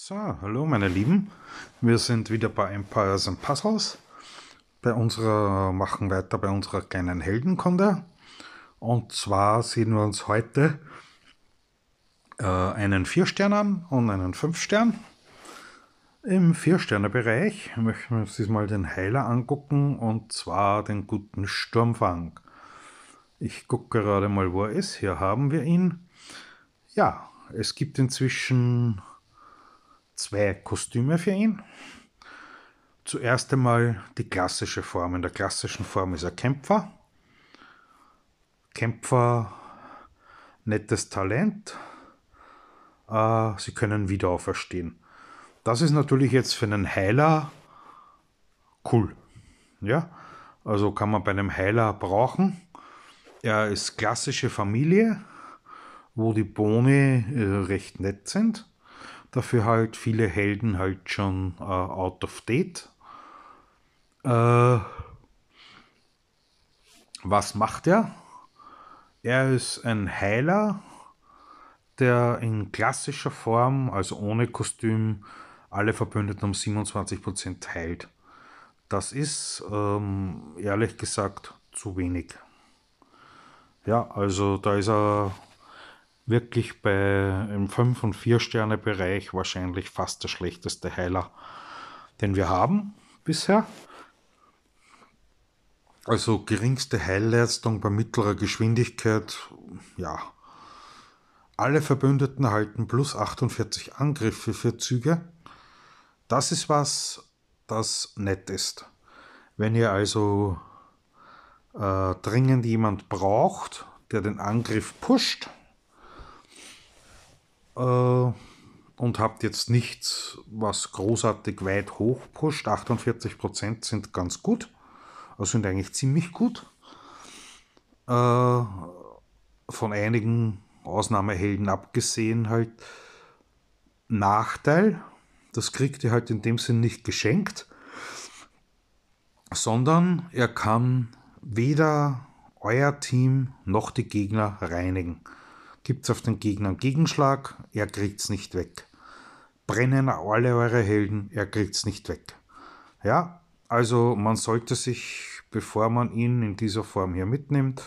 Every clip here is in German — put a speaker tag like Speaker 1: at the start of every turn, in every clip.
Speaker 1: So, hallo meine Lieben. Wir sind wieder bei Empires and Puzzles. Bei unserer, machen weiter bei unserer kleinen Heldenkunde. Und zwar sehen wir uns heute äh, einen 4-Stern an und einen 5-Stern. Im 4-Sterne-Bereich möchten wir uns diesmal den Heiler angucken und zwar den guten Sturmfang. Ich gucke gerade mal, wo er ist. Hier haben wir ihn. Ja, es gibt inzwischen zwei Kostüme für ihn. Zuerst einmal die klassische Form. In der klassischen Form ist er Kämpfer. Kämpfer, nettes Talent. Äh, sie können wieder auferstehen. Das ist natürlich jetzt für einen Heiler cool. Ja, also kann man bei einem Heiler brauchen. Er ist klassische Familie, wo die Boni äh, recht nett sind. Dafür halt viele Helden halt schon äh, out of date. Äh, was macht er? Er ist ein Heiler, der in klassischer Form, also ohne Kostüm, alle Verbündeten um 27% heilt. Das ist ähm, ehrlich gesagt zu wenig. Ja, also da ist er wirklich bei im 5- und 4-Sterne-Bereich wahrscheinlich fast der schlechteste Heiler, den wir haben bisher. Also geringste Heilleistung bei mittlerer Geschwindigkeit, ja. Alle Verbündeten halten plus 48 Angriffe für Züge. Das ist was, das nett ist. Wenn ihr also äh, dringend jemand braucht, der den Angriff pusht, äh, und habt jetzt nichts, was großartig weit hoch pusht. 48% sind ganz gut, also sind eigentlich ziemlich gut. Äh, von einigen Ausnahmehelden abgesehen halt. Nachteil, das kriegt ihr halt in dem Sinn nicht geschenkt, sondern er kann weder euer Team noch die Gegner reinigen gibt es auf den Gegner einen Gegenschlag, er kriegt es nicht weg. Brennen alle eure Helden, er kriegt es nicht weg. Ja, also man sollte sich, bevor man ihn in dieser Form hier mitnimmt,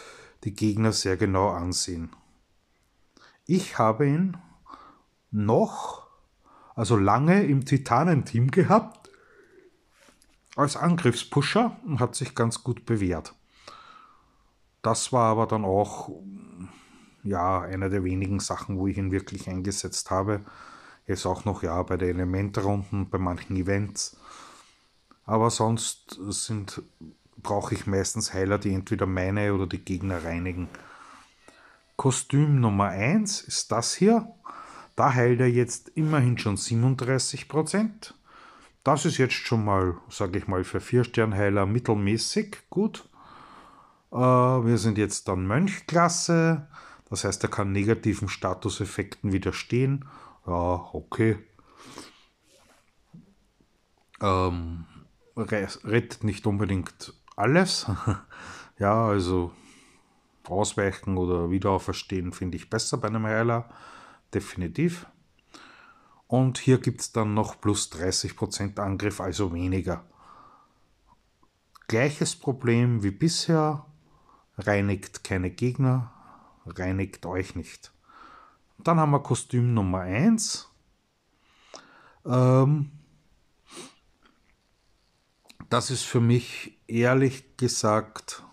Speaker 1: die Gegner sehr genau ansehen. Ich habe ihn noch, also lange im Titanenteam gehabt, als Angriffspusher und hat sich ganz gut bewährt. Das war aber dann auch ja, einer der wenigen Sachen, wo ich ihn wirklich eingesetzt habe. Jetzt auch noch ja bei der Elementrunden, bei manchen Events. Aber sonst sind, brauche ich meistens Heiler, die entweder meine oder die Gegner reinigen. Kostüm Nummer 1 ist das hier. Da heilt er jetzt immerhin schon 37%. Das ist jetzt schon mal, sage ich mal, für Vier-Sternheiler mittelmäßig gut. Äh, wir sind jetzt dann Mönchklasse. Das heißt, er kann negativen Statuseffekten widerstehen. Ja, okay. Ähm, rettet nicht unbedingt alles. ja, also ausweichen oder wiederauferstehen finde ich besser bei einem Heiler. Definitiv. Und hier gibt es dann noch plus 30% Angriff, also weniger. Gleiches Problem wie bisher. Reinigt keine Gegner, reinigt euch nicht. Dann haben wir Kostüm Nummer 1. Ähm, das ist für mich ehrlich gesagt,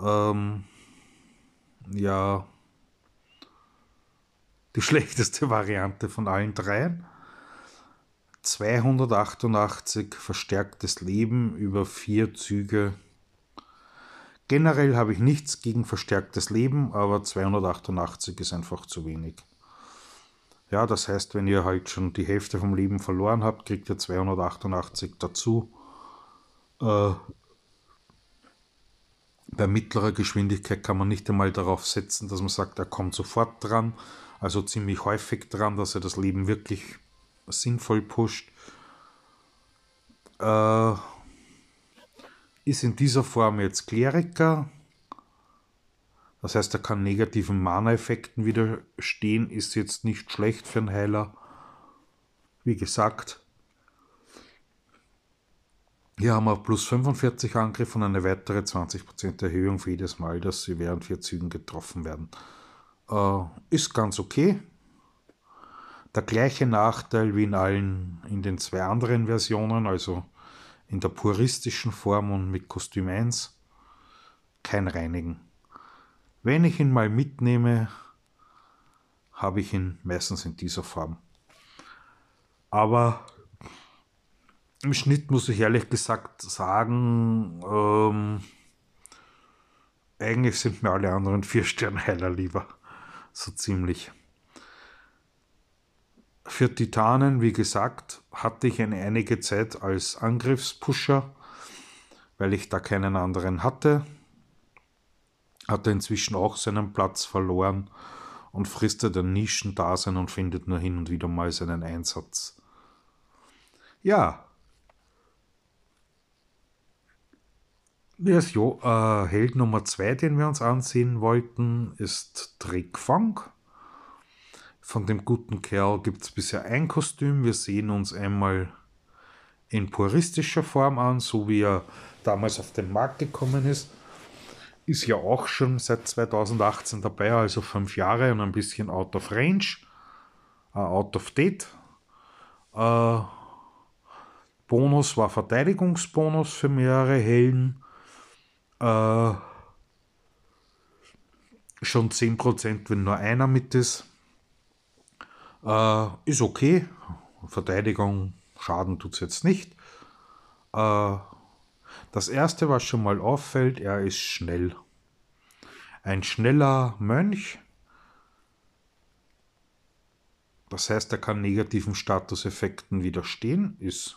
Speaker 1: ähm, ja, die schlechteste Variante von allen dreien. 288 verstärktes Leben über vier Züge Generell habe ich nichts gegen verstärktes Leben, aber 288 ist einfach zu wenig. Ja, das heißt, wenn ihr halt schon die Hälfte vom Leben verloren habt, kriegt ihr 288 dazu. Äh, bei mittlerer Geschwindigkeit kann man nicht einmal darauf setzen, dass man sagt, er kommt sofort dran, also ziemlich häufig dran, dass er das Leben wirklich sinnvoll pusht. Äh, ist in dieser Form jetzt Kleriker. Das heißt, er kann negativen Mana-Effekten widerstehen, ist jetzt nicht schlecht für einen Heiler. Wie gesagt, hier haben wir plus 45 Angriff und eine weitere 20% Erhöhung für jedes Mal, dass sie während vier Zügen getroffen werden. Äh, ist ganz okay. Der gleiche Nachteil wie in allen in den zwei anderen Versionen, also in der puristischen Form und mit Kostüm 1 kein Reinigen. Wenn ich ihn mal mitnehme, habe ich ihn meistens in dieser Form. Aber im Schnitt muss ich ehrlich gesagt sagen, ähm, eigentlich sind mir alle anderen vier Sterne heller lieber. So ziemlich. Für Titanen, wie gesagt, hatte ich eine einige Zeit als Angriffspusher, weil ich da keinen anderen hatte. Hatte inzwischen auch seinen Platz verloren und fristet ein Nischendasein und findet nur hin und wieder mal seinen Einsatz. Ja. Der äh, Held Nummer 2, den wir uns ansehen wollten, ist Trickfang. Von dem guten Kerl gibt es bisher ein Kostüm. Wir sehen uns einmal in puristischer Form an, so wie er damals auf den Markt gekommen ist. Ist ja auch schon seit 2018 dabei, also fünf Jahre und ein bisschen out of range, uh, out of date. Uh, Bonus war Verteidigungsbonus für mehrere Helden. Uh, schon 10%, wenn nur einer mit ist. Äh, ist okay. Verteidigung, Schaden tut es jetzt nicht. Äh, das erste, was schon mal auffällt, er ist schnell. Ein schneller Mönch. Das heißt, er kann negativen Statuseffekten widerstehen. Ist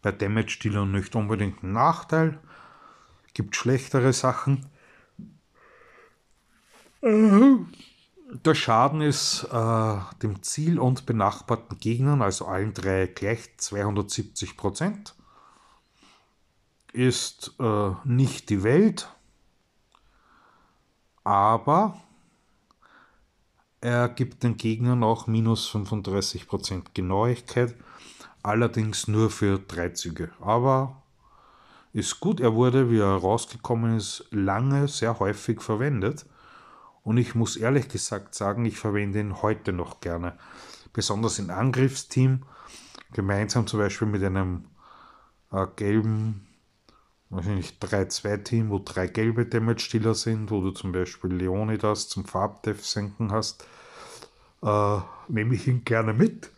Speaker 1: bei damage Dealer nicht unbedingt ein Nachteil. Gibt schlechtere Sachen. Mhm. Der Schaden ist äh, dem Ziel und benachbarten Gegnern, also allen drei gleich 270 Prozent. Ist äh, nicht die Welt, aber er gibt den Gegnern auch minus 35% Genauigkeit, allerdings nur für drei Züge. Aber ist gut, er wurde, wie er rausgekommen ist, lange sehr häufig verwendet. Und ich muss ehrlich gesagt sagen, ich verwende ihn heute noch gerne. Besonders im Angriffsteam, gemeinsam zum Beispiel mit einem äh, gelben, wahrscheinlich 3-2-Team, wo drei gelbe Damage-Dealer sind, wo du zum Beispiel Leonidas zum Farbdev senken hast, äh, nehme ich ihn gerne mit.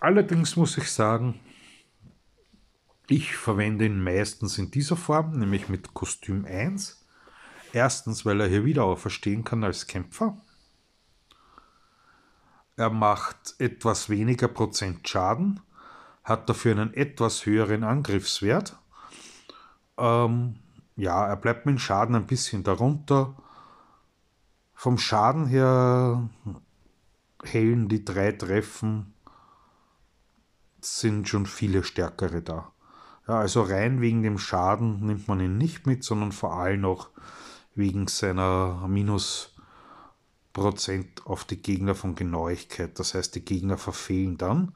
Speaker 1: Allerdings muss ich sagen, ich verwende ihn meistens in dieser Form, nämlich mit Kostüm 1 Erstens, weil er hier wieder auferstehen kann als Kämpfer. Er macht etwas weniger Prozent Schaden, hat dafür einen etwas höheren Angriffswert. Ähm, ja, er bleibt mit dem Schaden ein bisschen darunter. Vom Schaden her hellen die drei Treffen, sind schon viele stärkere da. Ja, also rein wegen dem Schaden nimmt man ihn nicht mit, sondern vor allem auch wegen seiner Minusprozent auf die Gegner von Genauigkeit. Das heißt, die Gegner verfehlen dann.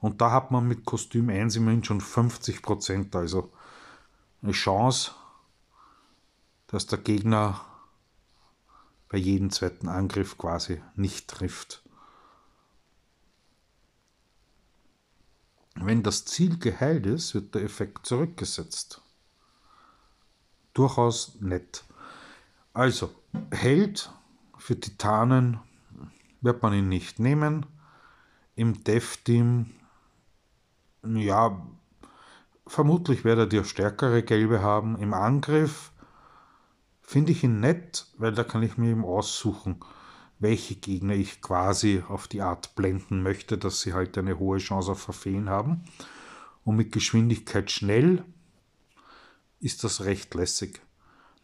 Speaker 1: Und da hat man mit Kostüm 1 immerhin schon 50 also eine Chance, dass der Gegner bei jedem zweiten Angriff quasi nicht trifft. Wenn das Ziel geheilt ist, wird der Effekt zurückgesetzt. Durchaus nett. Also, Held für Titanen wird man ihn nicht nehmen. Im Dev-Team, ja, vermutlich wird er dir stärkere Gelbe haben. Im Angriff finde ich ihn nett, weil da kann ich mir eben aussuchen, welche Gegner ich quasi auf die Art blenden möchte, dass sie halt eine hohe Chance auf Verfehlen haben. Und mit Geschwindigkeit schnell ist das recht lässig.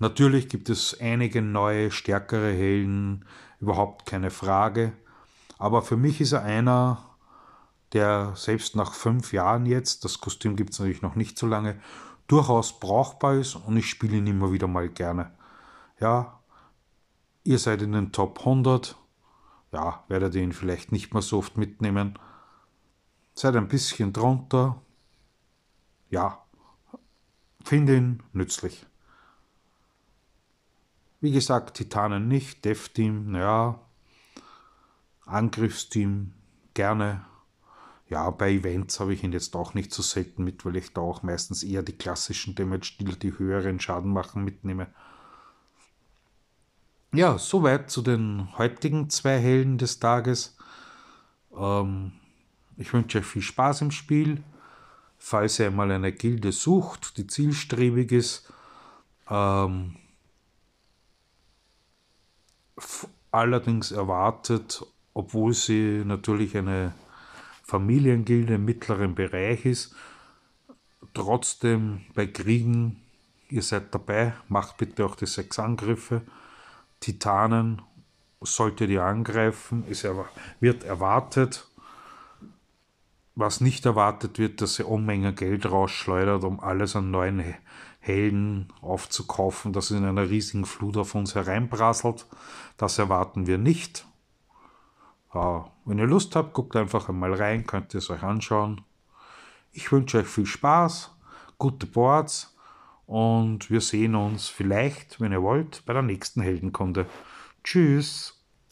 Speaker 1: Natürlich gibt es einige neue, stärkere Helden, überhaupt keine Frage. Aber für mich ist er einer, der selbst nach fünf Jahren jetzt, das Kostüm gibt es natürlich noch nicht so lange, durchaus brauchbar ist und ich spiele ihn immer wieder mal gerne. Ja, ihr seid in den Top 100. Ja, werdet ihr ihn vielleicht nicht mehr so oft mitnehmen. Seid ein bisschen drunter. Ja, finde ihn nützlich. Wie gesagt, Titanen nicht, Dev-Team, naja, Angriffsteam, gerne. Ja, bei Events habe ich ihn jetzt auch nicht so selten mit, weil ich da auch meistens eher die klassischen Damage-Dealer, die höheren Schaden machen, mitnehme. Ja, soweit zu den heutigen zwei Helden des Tages. Ähm, ich wünsche euch viel Spaß im Spiel. Falls ihr einmal eine Gilde sucht, die zielstrebig ist, ähm, allerdings erwartet, obwohl sie natürlich eine Familiengilde im mittleren Bereich ist, trotzdem bei Kriegen, ihr seid dabei, macht bitte auch die sechs Angriffe. Titanen solltet ihr angreifen, es wird erwartet. Was nicht erwartet wird, dass sie Unmengen Geld rausschleudert, um alles an neuen Helden aufzukaufen, das in einer riesigen Flut auf uns hereinprasselt. Das erwarten wir nicht. Äh, wenn ihr Lust habt, guckt einfach einmal rein, könnt ihr es euch anschauen. Ich wünsche euch viel Spaß, gute Boards und wir sehen uns vielleicht, wenn ihr wollt, bei der nächsten Heldenkunde. Tschüss!